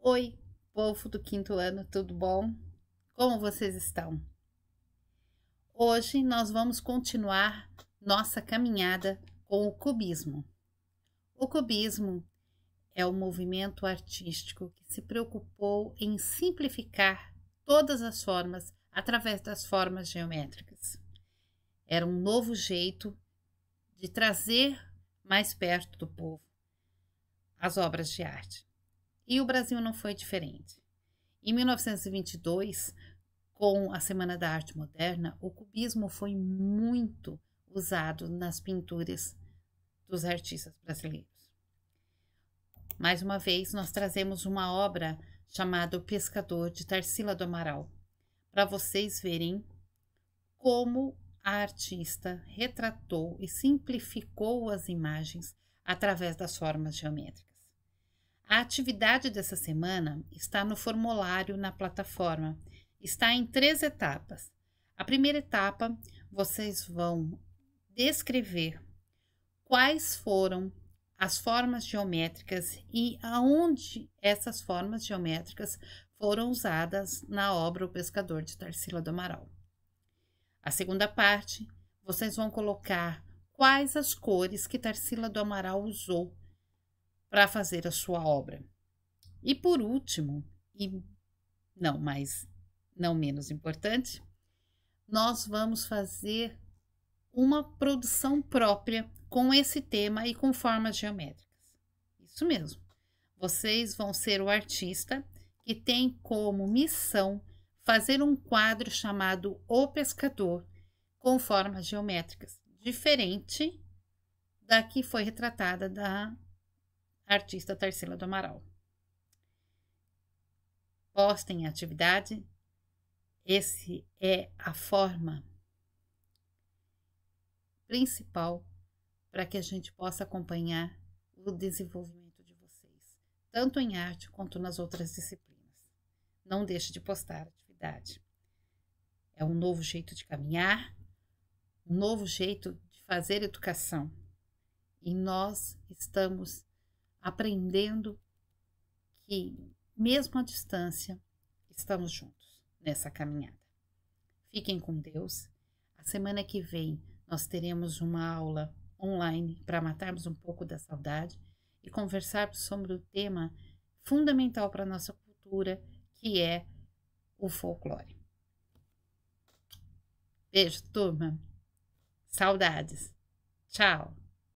Oi, povo do quinto ano, tudo bom? Como vocês estão? Hoje nós vamos continuar nossa caminhada com o cubismo. O cubismo é o um movimento artístico que se preocupou em simplificar todas as formas através das formas geométricas. Era um novo jeito de trazer mais perto do povo as obras de arte. E o Brasil não foi diferente. Em 1922, com a Semana da Arte Moderna, o cubismo foi muito usado nas pinturas dos artistas brasileiros. Mais uma vez, nós trazemos uma obra chamada O Pescador de Tarsila do Amaral, para vocês verem como a artista retratou e simplificou as imagens através das formas geométricas. A atividade dessa semana está no formulário na plataforma. Está em três etapas. A primeira etapa, vocês vão descrever quais foram as formas geométricas e aonde essas formas geométricas foram usadas na obra O Pescador de Tarsila do Amaral. A segunda parte, vocês vão colocar quais as cores que Tarsila do Amaral usou para fazer a sua obra. E por último, e não mais não menos importante, nós vamos fazer uma produção própria com esse tema e com formas geométricas. Isso mesmo. Vocês vão ser o artista que tem como missão fazer um quadro chamado O Pescador com formas geométricas, diferente da que foi retratada da Artista Tarsila do Amaral. postem atividade. Esse é a forma principal para que a gente possa acompanhar o desenvolvimento de vocês, tanto em arte quanto nas outras disciplinas. Não deixe de postar atividade. É um novo jeito de caminhar, um novo jeito de fazer educação. E nós estamos aprendendo que, mesmo à distância, estamos juntos nessa caminhada. Fiquem com Deus. A semana que vem nós teremos uma aula online para matarmos um pouco da saudade e conversarmos sobre o tema fundamental para a nossa cultura, que é o folclore. Beijo, turma. Saudades. Tchau.